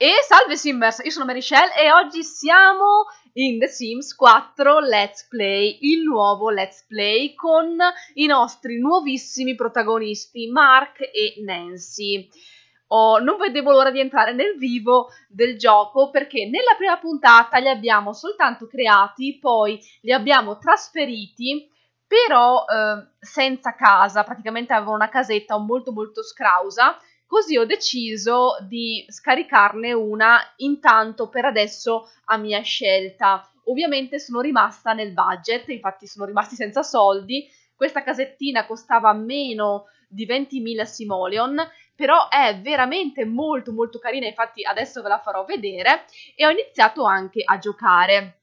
E salve Simmers, io sono Marichelle e oggi siamo in The Sims 4 Let's Play, il nuovo Let's Play con i nostri nuovissimi protagonisti Mark e Nancy. Oh, non vedevo l'ora di entrare nel vivo del gioco perché nella prima puntata li abbiamo soltanto creati, poi li abbiamo trasferiti però eh, senza casa, praticamente avevano una casetta molto molto scrausa Così ho deciso di scaricarne una intanto per adesso a mia scelta. Ovviamente sono rimasta nel budget, infatti sono rimasti senza soldi. Questa casettina costava meno di 20.000 simoleon, però è veramente molto molto carina, infatti adesso ve la farò vedere e ho iniziato anche a giocare.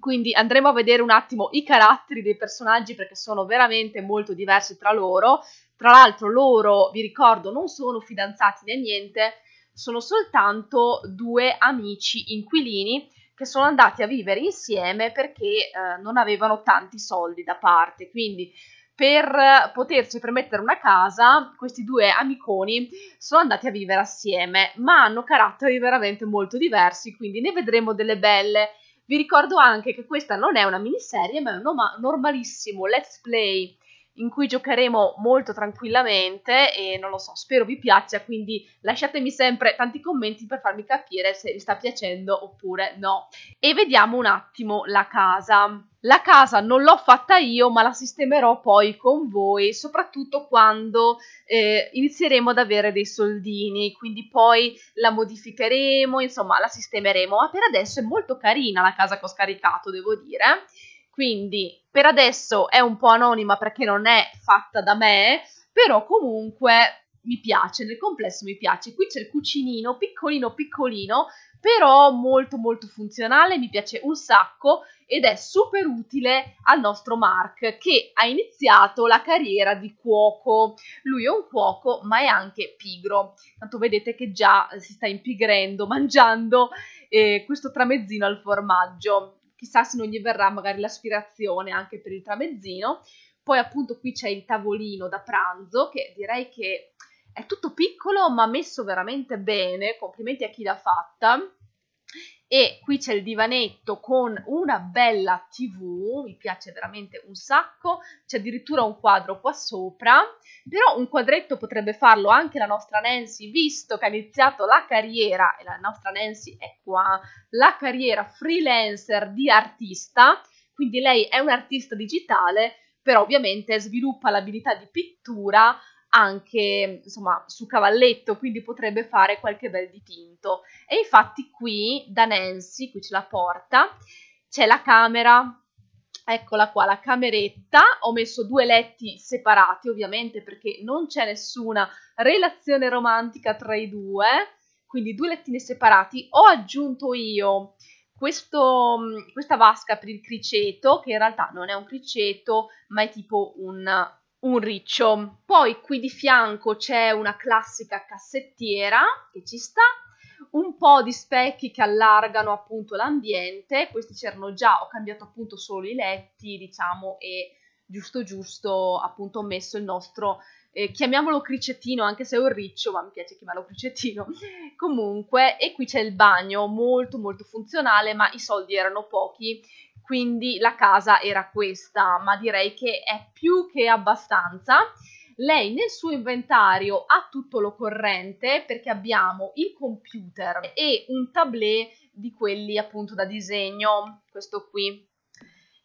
Quindi andremo a vedere un attimo i caratteri dei personaggi perché sono veramente molto diversi tra loro, tra l'altro loro, vi ricordo, non sono fidanzati né niente, sono soltanto due amici inquilini che sono andati a vivere insieme perché eh, non avevano tanti soldi da parte. Quindi per potersi permettere una casa, questi due amiconi sono andati a vivere assieme, ma hanno caratteri veramente molto diversi, quindi ne vedremo delle belle. Vi ricordo anche che questa non è una miniserie, ma è un normalissimo let's play in cui giocheremo molto tranquillamente e non lo so, spero vi piaccia, quindi lasciatemi sempre tanti commenti per farmi capire se vi sta piacendo oppure no. E vediamo un attimo la casa. La casa non l'ho fatta io, ma la sistemerò poi con voi, soprattutto quando eh, inizieremo ad avere dei soldini, quindi poi la modificheremo, insomma la sistemeremo, ma per adesso è molto carina la casa che ho scaricato, devo dire. Quindi per adesso è un po' anonima perché non è fatta da me, però comunque mi piace, nel complesso mi piace. Qui c'è il cucinino piccolino piccolino, però molto molto funzionale, mi piace un sacco ed è super utile al nostro Mark che ha iniziato la carriera di cuoco. Lui è un cuoco ma è anche pigro, tanto vedete che già si sta impigrendo mangiando eh, questo tramezzino al formaggio chissà se non gli verrà magari l'aspirazione anche per il tramezzino. Poi appunto qui c'è il tavolino da pranzo che direi che è tutto piccolo ma messo veramente bene, complimenti a chi l'ha fatta e qui c'è il divanetto con una bella tv, mi piace veramente un sacco, c'è addirittura un quadro qua sopra, però un quadretto potrebbe farlo anche la nostra Nancy, visto che ha iniziato la carriera, e la nostra Nancy è qua, la carriera freelancer di artista, quindi lei è un artista digitale, però ovviamente sviluppa l'abilità di pittura anche insomma su cavalletto, quindi potrebbe fare qualche bel dipinto. E infatti qui da Nancy, qui ce la porta, c'è la camera, eccola qua la cameretta, ho messo due letti separati ovviamente perché non c'è nessuna relazione romantica tra i due, quindi due lettini separati, ho aggiunto io questo, questa vasca per il criceto, che in realtà non è un criceto, ma è tipo un un riccio. Poi qui di fianco c'è una classica cassettiera che ci sta, un po' di specchi che allargano appunto l'ambiente, questi c'erano già, ho cambiato appunto solo i letti, diciamo, e giusto giusto appunto ho messo il nostro, eh, chiamiamolo cricettino, anche se è un riccio, ma mi piace chiamarlo cricettino, comunque, e qui c'è il bagno, molto molto funzionale, ma i soldi erano pochi, quindi la casa era questa, ma direi che è più che abbastanza. Lei nel suo inventario ha tutto l'occorrente perché abbiamo il computer e un tablet di quelli appunto da disegno, questo qui,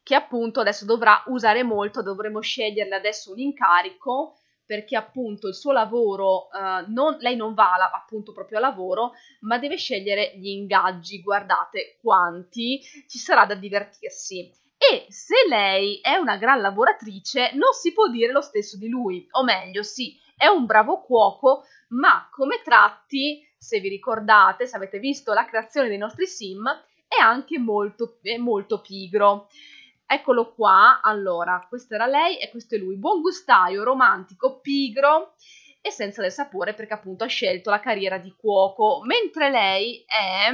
che appunto adesso dovrà usare molto, dovremo sceglierle adesso un incarico perché appunto il suo lavoro, uh, non, lei non va la, appunto proprio a lavoro, ma deve scegliere gli ingaggi, guardate quanti ci sarà da divertirsi. E se lei è una gran lavoratrice, non si può dire lo stesso di lui, o meglio, sì, è un bravo cuoco, ma come tratti, se vi ricordate, se avete visto la creazione dei nostri sim, è anche molto, è molto pigro. Eccolo qua, allora, questa era lei e questo è lui, buon gustaio, romantico, pigro e senza del sapore perché appunto ha scelto la carriera di cuoco, mentre lei è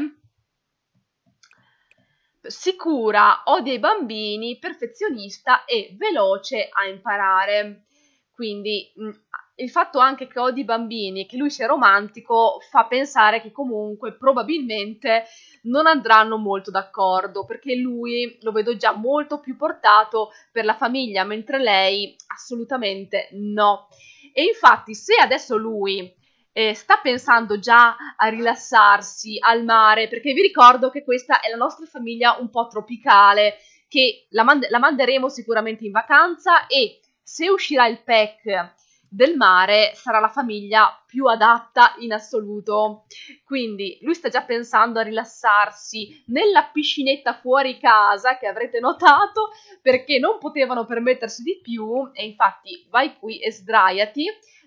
sicura, odia i bambini, perfezionista e veloce a imparare. Quindi mm, il fatto anche che odi i bambini e che lui sia romantico fa pensare che comunque probabilmente non andranno molto d'accordo perché lui lo vedo già molto più portato per la famiglia mentre lei assolutamente no. E infatti se adesso lui eh, sta pensando già a rilassarsi al mare perché vi ricordo che questa è la nostra famiglia un po' tropicale che la, mand- la manderemo sicuramente in vacanza e se uscirà il pack del mare sarà la famiglia più adatta in assoluto. Quindi lui sta già pensando a rilassarsi nella piscinetta fuori casa che avrete notato perché non potevano permettersi di più e infatti vai qui e sdraiati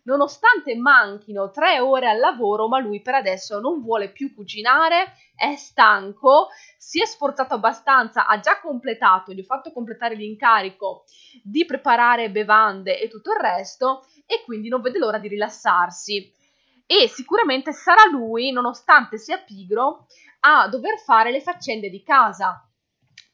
nonostante manchino tre ore al lavoro, ma lui per adesso non vuole più cucinare, è stanco, si è sforzato abbastanza, ha già completato, gli ho fatto completare l'incarico di preparare bevande e tutto il resto e quindi non vede l'ora di rilassarsi. E sicuramente sarà lui, nonostante sia pigro, a dover fare le faccende di casa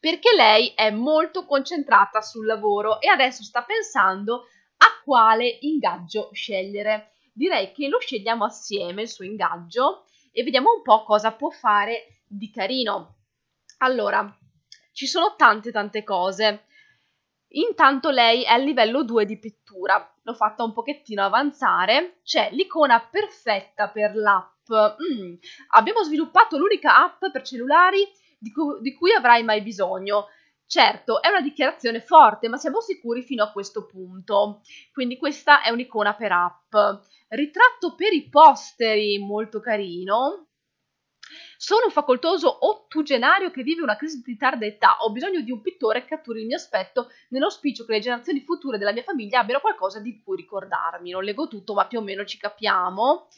perché lei è molto concentrata sul lavoro e adesso sta pensando a quale ingaggio scegliere. Direi che lo scegliamo assieme, il suo ingaggio, e vediamo un po' cosa può fare di carino. Allora, ci sono tante tante cose. Intanto lei è al livello 2 di pittura, l'ho fatta un pochettino avanzare, c'è l'icona perfetta per l'app. Mm. Abbiamo sviluppato l'unica app per cellulari di, cu- di cui avrai mai bisogno. Certo, è una dichiarazione forte, ma siamo sicuri fino a questo punto. Quindi questa è un'icona per app. Ritratto per i posteri, molto carino. Sono un facoltoso ottugenario che vive una crisi di tarda età. Ho bisogno di un pittore che catturi il mio aspetto nell'auspicio che le generazioni future della mia famiglia abbiano qualcosa di cui ricordarmi. Non leggo tutto, ma più o meno ci capiamo.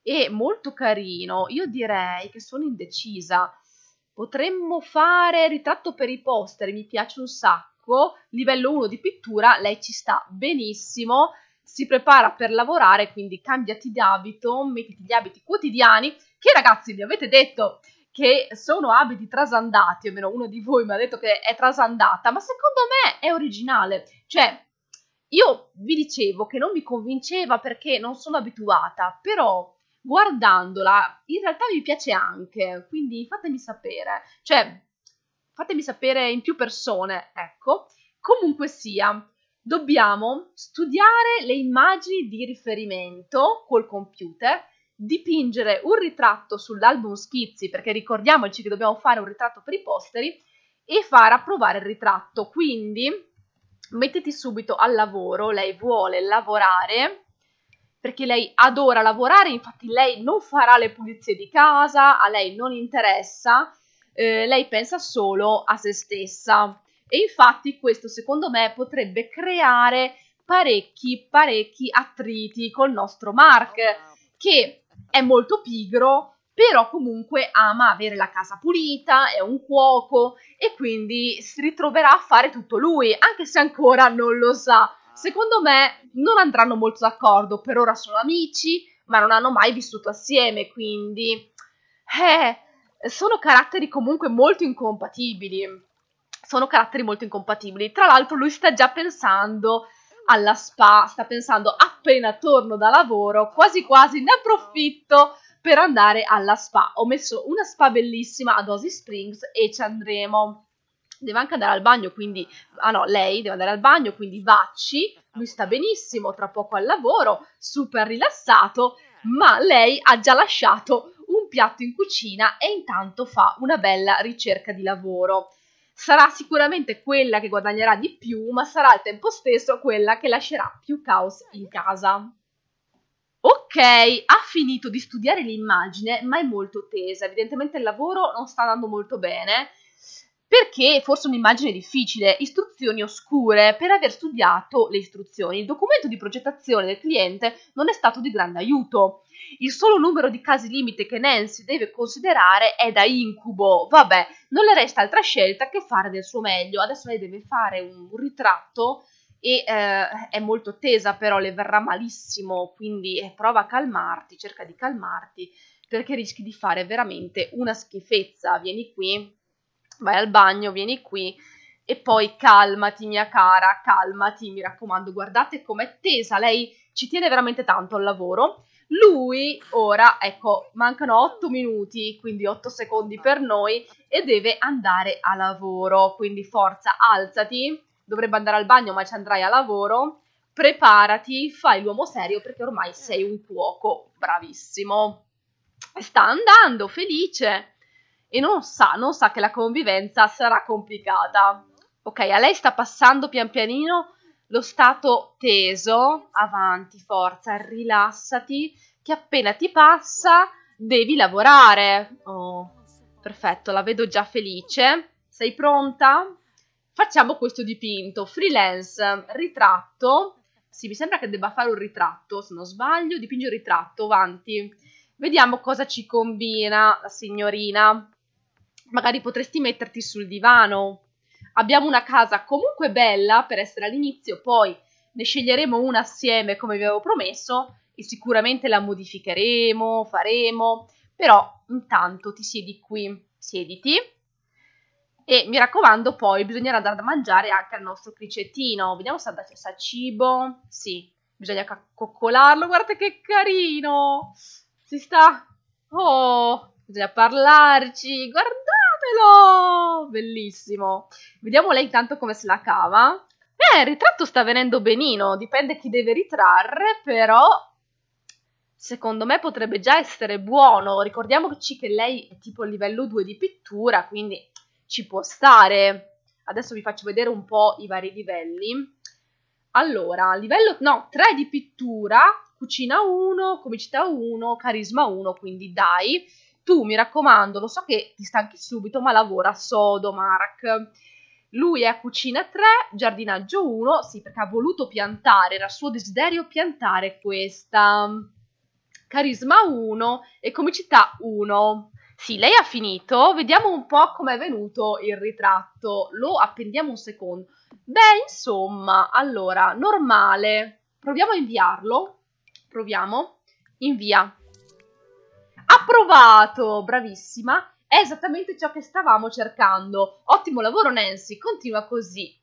E molto carino. Io direi che sono indecisa potremmo fare ritratto per i poster, mi piace un sacco, livello 1 di pittura, lei ci sta benissimo, si prepara per lavorare, quindi cambiati d'abito, mettiti gli abiti quotidiani, che ragazzi vi avete detto che sono abiti trasandati, almeno uno di voi mi ha detto che è trasandata, ma secondo me è originale, cioè io vi dicevo che non mi convinceva perché non sono abituata, però guardandola in realtà vi piace anche, quindi fatemi sapere, cioè fatemi sapere in più persone, ecco. Comunque sia, dobbiamo studiare le immagini di riferimento col computer, dipingere un ritratto sull'album schizzi, perché ricordiamoci che dobbiamo fare un ritratto per i posteri, e far approvare il ritratto. Quindi mettiti subito al lavoro, lei vuole lavorare perché lei adora lavorare, infatti lei non farà le pulizie di casa, a lei non interessa, eh, lei pensa solo a se stessa. E infatti questo secondo me potrebbe creare parecchi, parecchi attriti col nostro Mark, oh, che è molto pigro, però comunque ama avere la casa pulita, è un cuoco e quindi si ritroverà a fare tutto lui, anche se ancora non lo sa secondo me non andranno molto d'accordo, per ora sono amici, ma non hanno mai vissuto assieme, quindi eh, sono caratteri comunque molto incompatibili. Sono caratteri molto incompatibili. Tra l'altro lui sta già pensando alla spa, sta pensando appena torno da lavoro, quasi quasi ne approfitto per andare alla spa. Ho messo una spa bellissima ad Osi Springs e ci andremo deve anche andare al bagno, quindi, ah no, lei deve andare al bagno, quindi vacci, lui sta benissimo, tra poco al lavoro, super rilassato, ma lei ha già lasciato un piatto in cucina e intanto fa una bella ricerca di lavoro. Sarà sicuramente quella che guadagnerà di più, ma sarà al tempo stesso quella che lascerà più caos in casa. Ok, ha finito di studiare l'immagine, ma è molto tesa. Evidentemente il lavoro non sta andando molto bene perché forse un'immagine difficile, istruzioni oscure, per aver studiato le istruzioni. Il documento di progettazione del cliente non è stato di grande aiuto. Il solo numero di casi limite che Nancy deve considerare è da incubo. Vabbè, non le resta altra scelta che fare del suo meglio. Adesso lei deve fare un ritratto e eh, è molto tesa, però le verrà malissimo, quindi eh, prova a calmarti, cerca di calmarti perché rischi di fare veramente una schifezza. Vieni qui vai al bagno, vieni qui e poi calmati mia cara, calmati, mi raccomando, guardate com'è tesa, lei ci tiene veramente tanto al lavoro. Lui ora, ecco, mancano 8 minuti, quindi 8 secondi per noi e deve andare a lavoro, quindi forza, alzati, dovrebbe andare al bagno ma ci andrai a lavoro, preparati, fai l'uomo serio perché ormai sei un cuoco, bravissimo. Sta andando felice e non sa, non sa che la convivenza sarà complicata. Ok, a lei sta passando pian pianino lo stato teso, avanti, forza, rilassati, che appena ti passa devi lavorare. Oh, perfetto, la vedo già felice. Sei pronta? Facciamo questo dipinto, freelance, ritratto. Sì, mi sembra che debba fare un ritratto, se non sbaglio, dipinge un ritratto, avanti. Vediamo cosa ci combina la signorina magari potresti metterti sul divano. Abbiamo una casa comunque bella per essere all'inizio, poi ne sceglieremo una assieme come vi avevo promesso e sicuramente la modificheremo, faremo, però intanto ti siedi qui, siediti e mi raccomando poi bisognerà dare da mangiare anche al nostro cricettino, vediamo se c'è cibo, sì, bisogna coccolarlo, guarda che carino, si sta, oh, bisogna parlarci, Guarda! fatemelo! Bellissimo. Vediamo lei intanto come se la cava. Eh, il ritratto sta venendo benino, dipende chi deve ritrarre, però secondo me potrebbe già essere buono. Ricordiamoci che lei è tipo livello 2 di pittura, quindi ci può stare. Adesso vi faccio vedere un po' i vari livelli. Allora, livello no, 3 di pittura, cucina 1, comicità 1, carisma 1, quindi dai tu mi raccomando, lo so che ti stanchi subito, ma lavora sodo, Mark. Lui è a cucina 3, giardinaggio 1, sì perché ha voluto piantare, era suo desiderio piantare questa. Carisma 1 e comicità 1. Sì, lei ha finito, vediamo un po' com'è venuto il ritratto, lo appendiamo un secondo. Beh, insomma, allora, normale, proviamo a inviarlo, proviamo, invia. Approvato, bravissima. È esattamente ciò che stavamo cercando. Ottimo lavoro Nancy, continua così.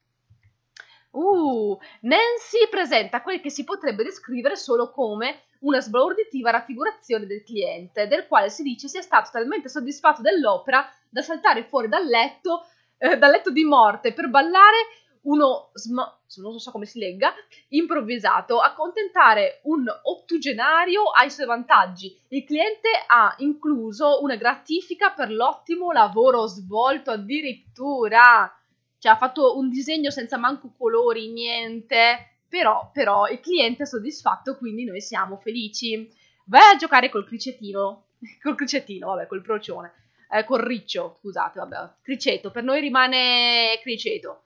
Uh, Nancy presenta quel che si potrebbe descrivere solo come una sbalorditiva raffigurazione del cliente, del quale si dice sia stato talmente soddisfatto dell'opera da saltare fuori dal letto, eh, dal letto di morte per ballare uno sm- non so come si legga, improvvisato, accontentare un ottugenario ai suoi vantaggi. Il cliente ha incluso una gratifica per l'ottimo lavoro svolto addirittura. Cioè ha fatto un disegno senza manco colori, niente, però, però il cliente è soddisfatto, quindi noi siamo felici. Vai a giocare col cricetino, col cricetino, vabbè, col procione, eh, col riccio, scusate, vabbè, criceto, per noi rimane criceto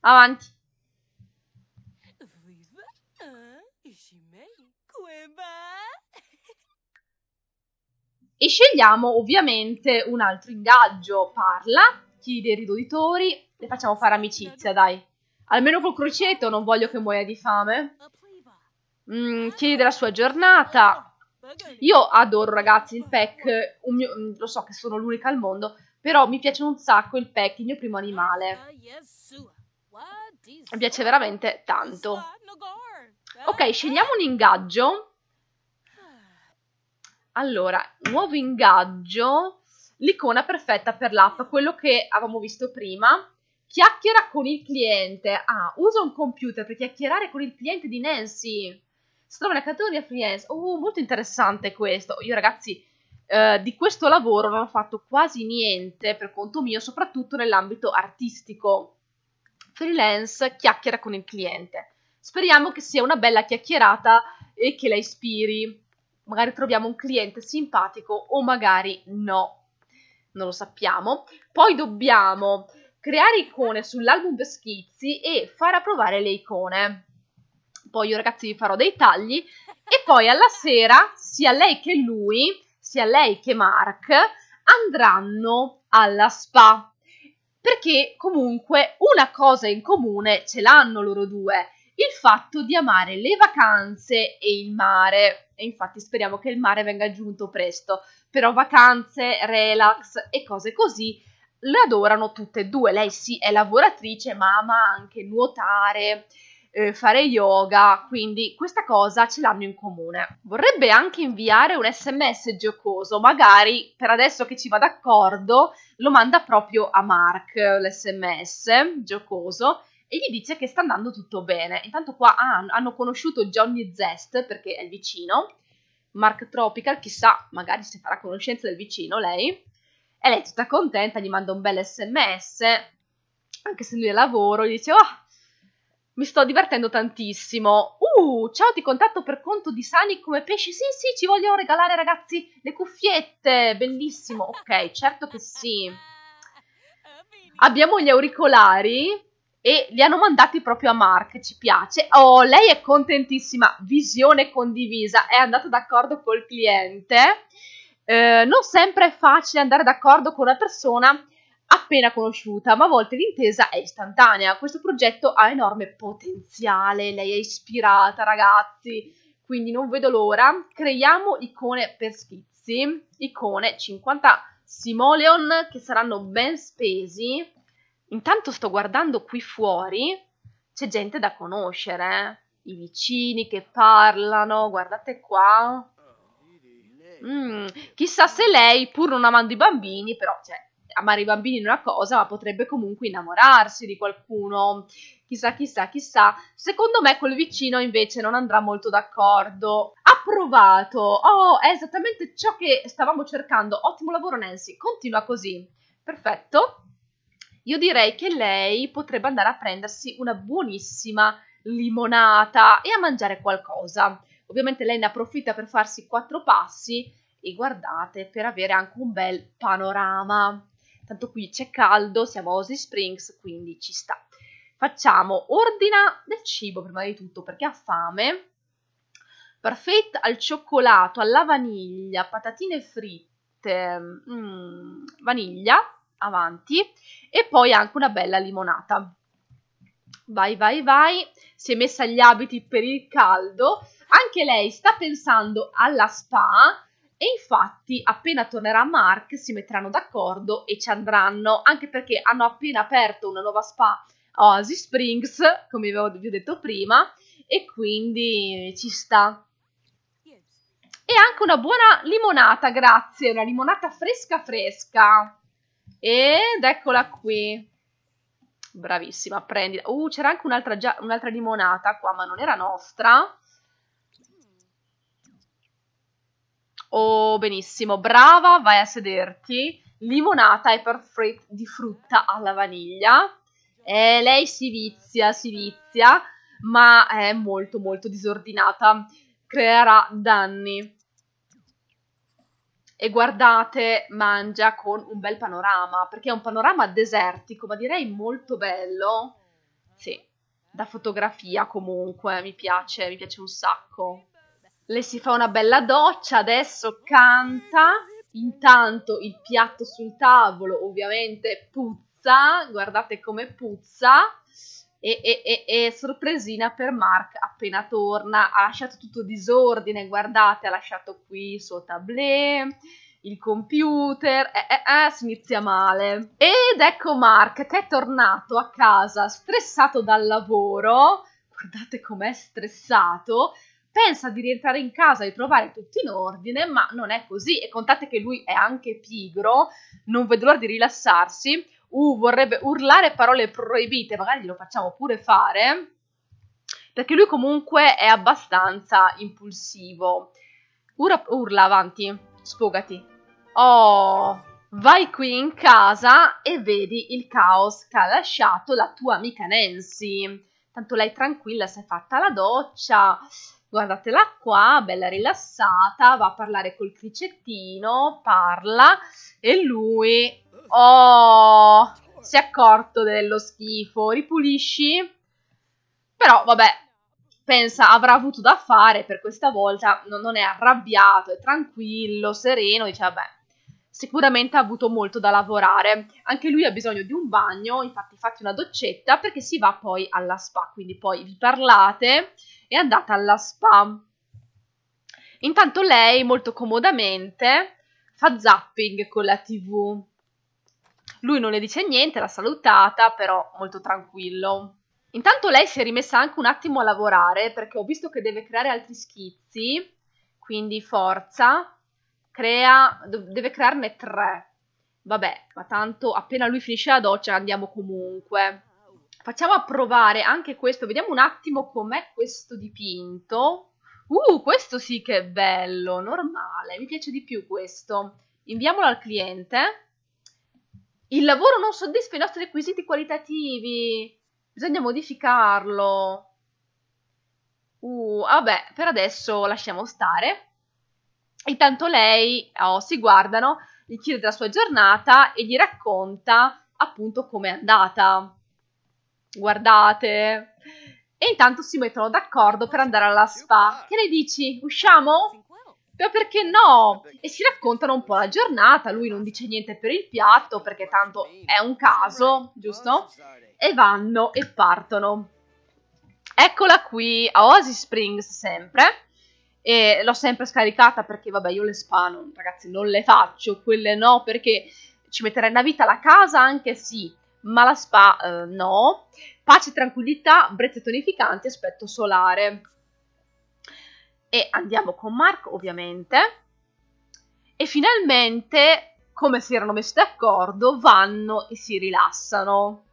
Avanti. Eh, e scegliamo ovviamente un altro ingaggio. Parla, chiede i ridoditori, le facciamo fare amicizia, dai. Almeno col croceto non voglio che muoia di fame. Mm, chiedi della sua giornata. Io adoro ragazzi il pack, mio, mm, lo so che sono l'unica al mondo, però mi piace un sacco il pack, il mio primo animale. Ah, yes, mi piace veramente tanto. Ok, scegliamo un ingaggio. Allora, nuovo ingaggio, l'icona perfetta per l'app, quello che avevamo visto prima. Chiacchiera con il cliente. Ah, usa un computer per chiacchierare con il cliente di Nancy. Si trova nella categoria freelance. Oh, molto interessante questo. Io ragazzi, eh, di questo lavoro non ho fatto quasi niente per conto mio, soprattutto nell'ambito artistico freelance chiacchiera con il cliente. Speriamo che sia una bella chiacchierata e che la ispiri. Magari troviamo un cliente simpatico o magari no, non lo sappiamo. Poi dobbiamo creare icone sull'album per schizzi e far approvare le icone. Poi io ragazzi vi farò dei tagli e poi alla sera sia lei che lui, sia lei che Mark andranno alla spa perché comunque una cosa in comune ce l'hanno loro due, il fatto di amare le vacanze e il mare. E infatti speriamo che il mare venga aggiunto presto, però vacanze, relax e cose così le adorano tutte e due. Lei sì è lavoratrice, ma ama anche nuotare eh, fare yoga, quindi questa cosa ce l'hanno in comune. Vorrebbe anche inviare un sms giocoso, magari per adesso che ci va d'accordo lo manda proprio a Mark l'sms giocoso e gli dice che sta andando tutto bene. Intanto qua ah, hanno conosciuto Johnny Zest perché è il vicino, Mark Tropical, chissà, magari si farà conoscenza del vicino lei. E lei tutta contenta, gli manda un bel sms, anche se lui è lavoro, gli dice, oh, mi sto divertendo tantissimo. Uh, ciao, ti contatto per conto di Sani come pesci. Sì, sì, ci vogliono regalare, ragazzi, le cuffiette. Bellissimo. Ok, certo che sì. Abbiamo gli auricolari e li hanno mandati proprio a Mark, ci piace. Oh, lei è contentissima, visione condivisa, è andata d'accordo col cliente. Eh, non sempre è facile andare d'accordo con una persona appena conosciuta, ma a volte l'intesa è istantanea. Questo progetto ha enorme potenziale, lei è ispirata, ragazzi, quindi non vedo l'ora. Creiamo icone per schizzi, icone 50 simoleon che saranno ben spesi. Intanto sto guardando qui fuori, c'è gente da conoscere, eh? i vicini che parlano, guardate qua. Mm, chissà se lei, pur non amando i bambini, però cioè, amare i bambini è una cosa, ma potrebbe comunque innamorarsi di qualcuno. Chissà, chissà, chissà. Secondo me quel vicino invece non andrà molto d'accordo. Approvato! Oh, è esattamente ciò che stavamo cercando. Ottimo lavoro, Nancy. Continua così. Perfetto. Io direi che lei potrebbe andare a prendersi una buonissima limonata e a mangiare qualcosa. Ovviamente lei ne approfitta per farsi quattro passi e guardate per avere anche un bel panorama. Tanto qui c'è caldo, siamo a Osi Springs, quindi ci sta. Facciamo ordina del cibo prima di tutto perché ha fame. Parfait al cioccolato, alla vaniglia, patatine fritte, mm, vaniglia, avanti, e poi anche una bella limonata. Vai, vai, vai, si è messa gli abiti per il caldo. Anche lei sta pensando alla spa, e infatti, appena tornerà Mark, si metteranno d'accordo e ci andranno, anche perché hanno appena aperto una nuova spa a Oasis Springs, come vi ho detto prima, e quindi ci sta. E anche una buona limonata, grazie, una limonata fresca fresca. Ed eccola qui. Bravissima, prendila. Uh, c'era anche un'altra, un'altra limonata qua, ma non era nostra. Oh, benissimo, brava, vai a sederti. Limonata e perfret di frutta alla vaniglia. Eh, lei si vizia, si vizia, ma è molto molto disordinata. Creerà danni. E guardate, mangia con un bel panorama, perché è un panorama desertico, ma direi molto bello. Sì, da fotografia comunque, mi piace, mi piace un sacco le si fa una bella doccia, adesso canta, intanto il piatto sul tavolo ovviamente puzza, guardate come puzza, e, e, e, e sorpresina per Mark appena torna, ha lasciato tutto disordine, guardate, ha lasciato qui il suo tablet, il computer, eh, eh, eh, si inizia male. Ed ecco Mark che è tornato a casa stressato dal lavoro, guardate com'è stressato, pensa di rientrare in casa e trovare tutto in ordine, ma non è così. E contate che lui è anche pigro, non vede l'ora di rilassarsi, uh, vorrebbe urlare parole proibite, magari glielo facciamo pure fare, perché lui comunque è abbastanza impulsivo. Ura, urla avanti, sfogati. Oh, vai qui in casa e vedi il caos che ha lasciato la tua amica Nancy tanto lei tranquilla si è fatta la doccia, guardatela qua, bella rilassata, va a parlare col cricettino, parla e lui, oh, si è accorto dello schifo, ripulisci? Però vabbè, pensa avrà avuto da fare per questa volta, non, non è arrabbiato, è tranquillo, sereno, dice vabbè, sicuramente ha avuto molto da lavorare. Anche lui ha bisogno di un bagno, infatti fate una doccetta perché si va poi alla spa, quindi poi vi parlate e andate alla spa. Intanto lei molto comodamente fa zapping con la TV. Lui non le dice niente, l'ha salutata, però molto tranquillo. Intanto lei si è rimessa anche un attimo a lavorare perché ho visto che deve creare altri schizzi, quindi forza, crea, deve crearne tre. Vabbè, ma tanto appena lui finisce la doccia andiamo comunque. Facciamo a provare anche questo, vediamo un attimo com'è questo dipinto. Uh, questo sì che è bello, normale, mi piace di più questo. Inviamolo al cliente. Il lavoro non soddisfa i nostri requisiti qualitativi. Bisogna modificarlo. Uh, vabbè, per adesso lasciamo stare. Intanto lei oh, si guardano, gli chiede della sua giornata e gli racconta appunto com'è andata. Guardate. E intanto si mettono d'accordo per andare alla spa. Che ne dici? Usciamo? Ma perché no? E si raccontano un po' la giornata, lui non dice niente per il piatto perché tanto è un caso, giusto? E vanno e partono. Eccola qui, a Oasis Springs sempre e l'ho sempre scaricata perché vabbè io le spano, ragazzi non le faccio, quelle no perché ci metterei una vita, la casa anche sì, ma la spa eh, no, pace, tranquillità, brezze tonificanti, aspetto solare. E andiamo con Marco ovviamente e finalmente come si erano messi d'accordo vanno e si rilassano.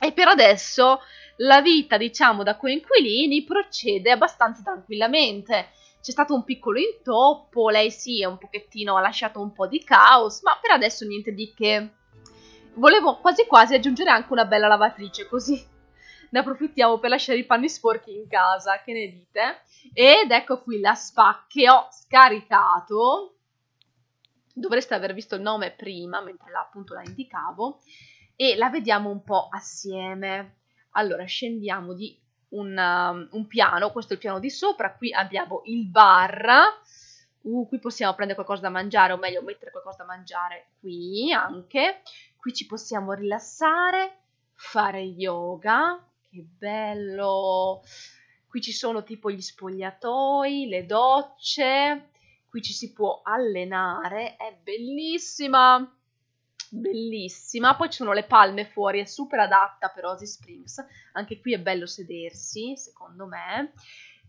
E per adesso la vita, diciamo, da coinquilini procede abbastanza tranquillamente. C'è stato un piccolo intoppo, lei sì, è un pochettino, ha lasciato un po' di caos, ma per adesso niente di che. Volevo quasi quasi aggiungere anche una bella lavatrice, così ne approfittiamo per lasciare i panni sporchi in casa, che ne dite? Ed ecco qui la spa che ho scaricato. Dovreste aver visto il nome prima, mentre la, appunto la indicavo, e la vediamo un po' assieme. Allora scendiamo di un, um, un, piano, questo è il piano di sopra, qui abbiamo il bar, uh, qui possiamo prendere qualcosa da mangiare, o meglio mettere qualcosa da mangiare qui anche, qui ci possiamo rilassare, fare yoga, che bello, qui ci sono tipo gli spogliatoi, le docce, qui ci si può allenare, è bellissima! bellissima. Poi ci sono le palme fuori, è super adatta per Osi Springs. Anche qui è bello sedersi, secondo me.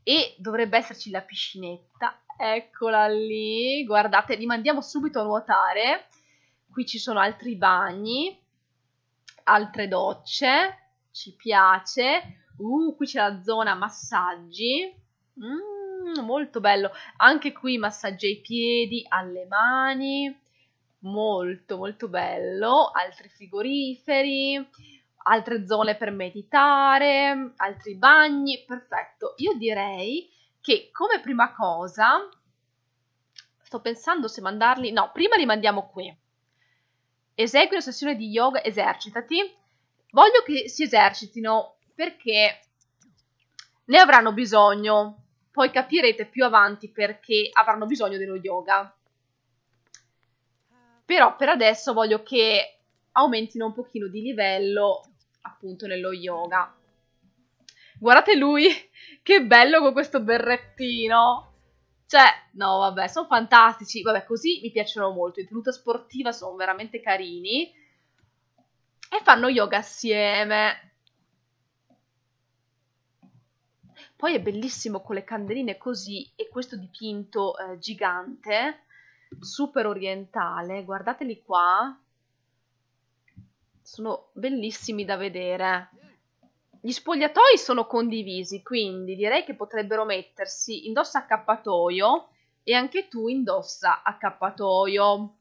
E dovrebbe esserci la piscinetta. Eccola lì, guardate, li mandiamo subito a nuotare. Qui ci sono altri bagni, altre docce, ci piace. Uh, qui c'è la zona massaggi. Mm, molto bello. Anche qui massaggia i piedi, alle mani molto molto bello, altri frigoriferi, altre zone per meditare, altri bagni, perfetto. Io direi che come prima cosa sto pensando se mandarli, no, prima li mandiamo qui. Esegui una sessione di yoga, esercitati. Voglio che si esercitino perché ne avranno bisogno. Poi capirete più avanti perché avranno bisogno dello yoga. Però per adesso voglio che aumentino un pochino di livello appunto nello yoga. Guardate lui, che bello con questo berrettino. Cioè, no vabbè, sono fantastici. Vabbè, così mi piacciono molto. In tenuta sportiva sono veramente carini. E fanno yoga assieme. Poi è bellissimo con le candeline così e questo dipinto eh, gigante super orientale, guardateli qua, sono bellissimi da vedere. Gli spogliatoi sono condivisi, quindi direi che potrebbero mettersi indossa accappatoio e anche tu indossa accappatoio.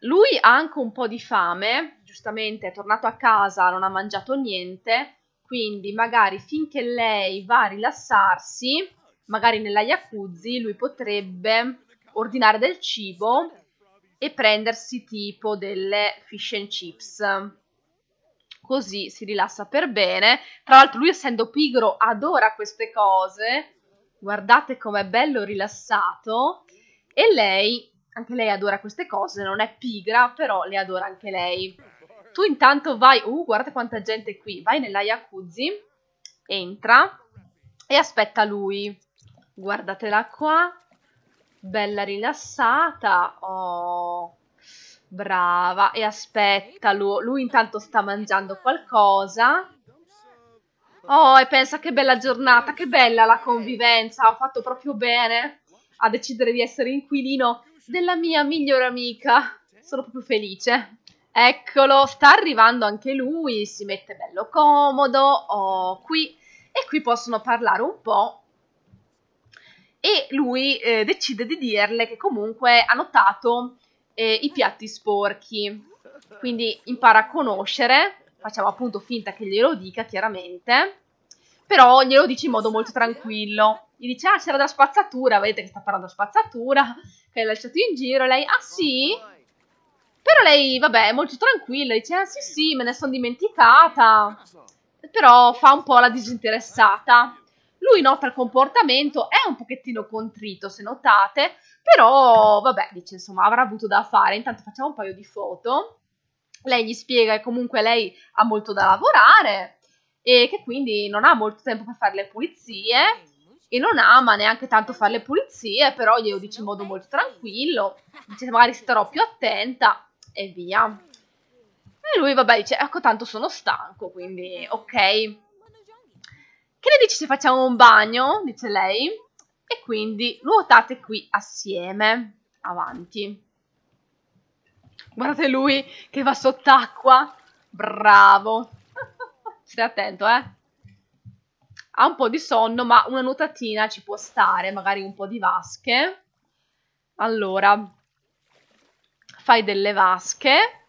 Lui ha anche un po' di fame, giustamente è tornato a casa, non ha mangiato niente, quindi magari finché lei va a rilassarsi, magari nella jacuzzi, lui potrebbe ordinare del cibo e prendersi tipo delle fish and chips. Così si rilassa per bene. Tra l'altro lui essendo pigro adora queste cose. Guardate com'è bello rilassato. E lei, anche lei adora queste cose, non è pigra, però le adora anche lei. Tu intanto vai, uh, guarda quanta gente è qui, vai nella jacuzzi, entra e aspetta lui. Guardatela qua, bella rilassata. Oh, brava. E aspettalo. Lui intanto sta mangiando qualcosa. Oh, e pensa che bella giornata, che bella la convivenza. Ho fatto proprio bene a decidere di essere inquilino della mia migliore amica. Sono proprio felice. Eccolo, sta arrivando anche lui, si mette bello comodo. Oh, qui. E qui possono parlare un po' e lui eh, decide di dirle che comunque ha notato eh, i piatti sporchi. Quindi impara a conoscere, facciamo appunto finta che glielo dica chiaramente, però glielo dice in modo molto tranquillo. Gli dice, ah c'era della spazzatura, vedete che sta parlando della spazzatura, che hai lasciato in giro, lei, ah sì? Però lei, vabbè, è molto tranquilla, dice, ah sì sì, me ne sono dimenticata, però fa un po' la disinteressata lui nota il comportamento, è un pochettino contrito se notate, però vabbè, dice insomma avrà avuto da fare, intanto facciamo un paio di foto, lei gli spiega che comunque lei ha molto da lavorare e che quindi non ha molto tempo per fare le pulizie e non ama neanche tanto fare le pulizie, però glielo dice in modo molto tranquillo, dice magari starò più attenta e via. E lui vabbè dice ecco tanto sono stanco, quindi ok che ne dici se facciamo un bagno? Dice lei. E quindi nuotate qui assieme. Avanti. Guardate lui che va sott'acqua. Bravo. Stai attento, eh. Ha un po' di sonno, ma una nuotatina ci può stare. Magari un po' di vasche. Allora, fai delle vasche.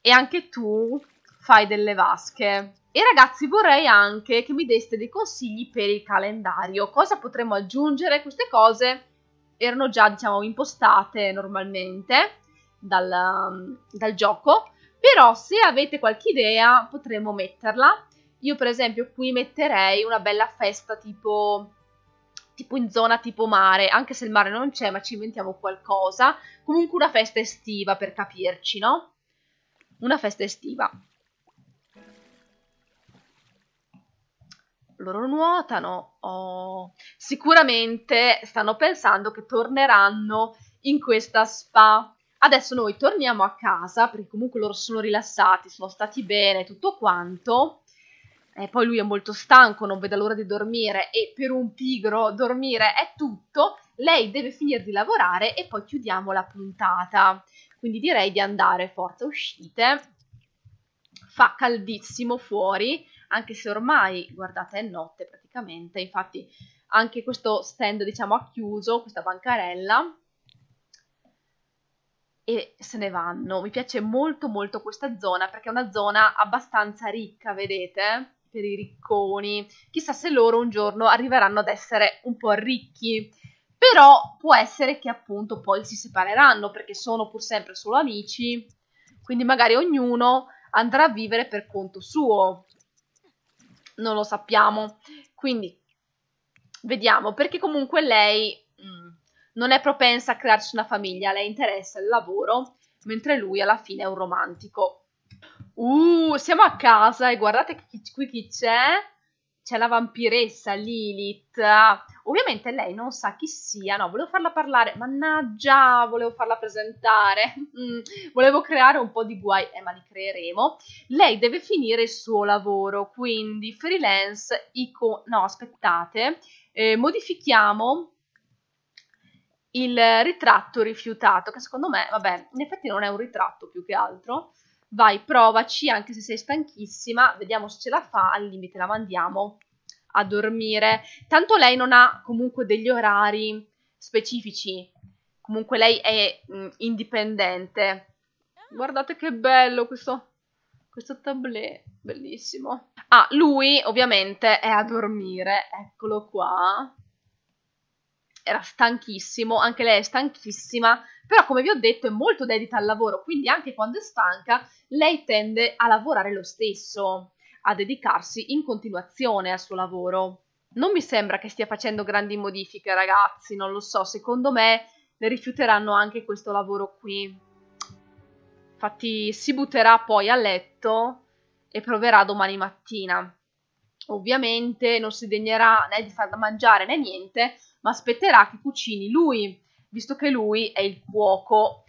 E anche tu fai delle vasche. E ragazzi vorrei anche che mi deste dei consigli per il calendario, cosa potremmo aggiungere? Queste cose erano già diciamo impostate normalmente dal, dal gioco, però se avete qualche idea potremmo metterla. Io per esempio qui metterei una bella festa tipo, tipo in zona tipo mare, anche se il mare non c'è ma ci inventiamo qualcosa, comunque una festa estiva per capirci, no? Una festa estiva. loro nuotano oh, sicuramente stanno pensando che torneranno in questa spa. Adesso noi torniamo a casa perché comunque loro sono rilassati, sono stati bene, tutto quanto. E poi lui è molto stanco, non vede l'ora di dormire e per un pigro dormire è tutto. Lei deve finire di lavorare e poi chiudiamo la puntata. Quindi direi di andare, forza, uscite. Fa caldissimo fuori anche se ormai, guardate, è notte praticamente, infatti anche questo stand, diciamo, ha chiuso, questa bancarella, e se ne vanno. Mi piace molto molto questa zona perché è una zona abbastanza ricca, vedete? Per i ricconi. Chissà se loro un giorno arriveranno ad essere un po' ricchi. Però può essere che appunto poi si separeranno perché sono pur sempre solo amici. Quindi magari ognuno andrà a vivere per conto suo non lo sappiamo. Quindi vediamo, perché comunque lei mh, mm, non è propensa a crearsi una famiglia, a lei interessa il lavoro, mentre lui alla fine è un romantico. Uh, siamo a casa e guardate qui chi c'è. C'è la vampiressa Lilith Ovviamente lei non sa chi sia, no, volevo farla parlare, mannaggia, volevo farla presentare, mm, volevo creare un po' di guai, eh, ma li creeremo. Lei deve finire il suo lavoro, quindi freelance, icon- no, aspettate, eh, modifichiamo il ritratto rifiutato, che secondo me, vabbè, in effetti non è un ritratto più che altro. Vai, provaci, anche se sei stanchissima, vediamo se ce la fa, al limite la mandiamo a dormire, tanto lei non ha comunque degli orari specifici, comunque lei è mh, mm, indipendente. Guardate che bello questo, questo tablet, bellissimo. Ah, lui ovviamente è a dormire, eccolo qua. Era stanchissimo, anche lei è stanchissima, però come vi ho detto è molto dedita al lavoro, quindi anche quando è stanca lei tende a lavorare lo stesso a dedicarsi in continuazione al suo lavoro. Non mi sembra che stia facendo grandi modifiche, ragazzi, non lo so, secondo me le rifiuteranno anche questo lavoro qui. Infatti si butterà poi a letto e proverà domani mattina. Ovviamente non si degnerà né di far da mangiare né niente, ma aspetterà che cucini lui, visto che lui è il cuoco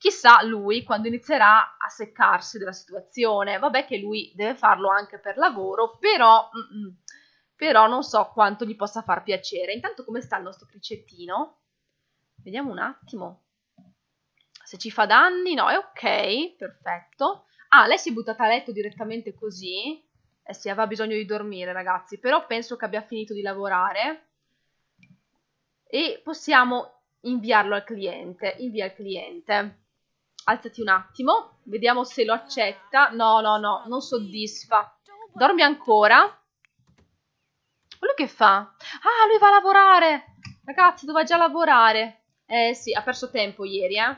chissà lui quando inizierà a seccarsi della situazione. Vabbè che lui deve farlo anche per lavoro, però, però non so quanto gli possa far piacere. Intanto come sta il nostro cricettino? Vediamo un attimo. Se ci fa danni, no, è ok, perfetto. Ah, lei si è buttata a letto direttamente così? Eh sì, aveva bisogno di dormire, ragazzi, però penso che abbia finito di lavorare. E possiamo inviarlo al cliente, invia al cliente. Alzati un attimo, vediamo se lo accetta. No, no, no, non soddisfa. Dormi ancora. Lui che fa? Ah, lui va a lavorare. Ragazzi, doveva già lavorare. Eh sì, ha perso tempo ieri, eh.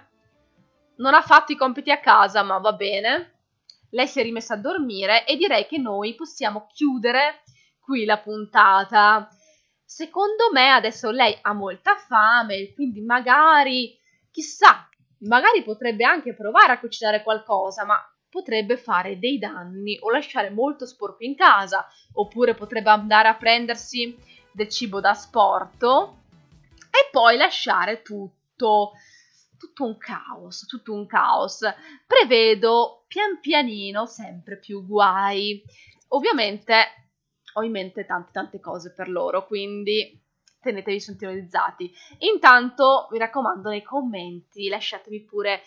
Non ha fatto i compiti a casa, ma va bene. Lei si è rimessa a dormire e direi che noi possiamo chiudere qui la puntata. Secondo me adesso lei ha molta fame, quindi magari, chissà, magari potrebbe anche provare a cucinare qualcosa, ma potrebbe fare dei danni o lasciare molto sporco in casa, oppure potrebbe andare a prendersi del cibo da sporto e poi lasciare tutto tutto un caos, tutto un caos. Prevedo pian pianino sempre più guai. Ovviamente ho in mente tante tante cose per loro, quindi tenetevi sintonizzati. Intanto, mi raccomando, nei commenti lasciatemi pure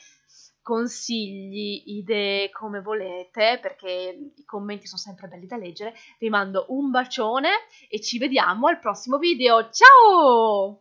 consigli, idee come volete, perché i commenti sono sempre belli da leggere. Vi mando un bacione e ci vediamo al prossimo video. Ciao!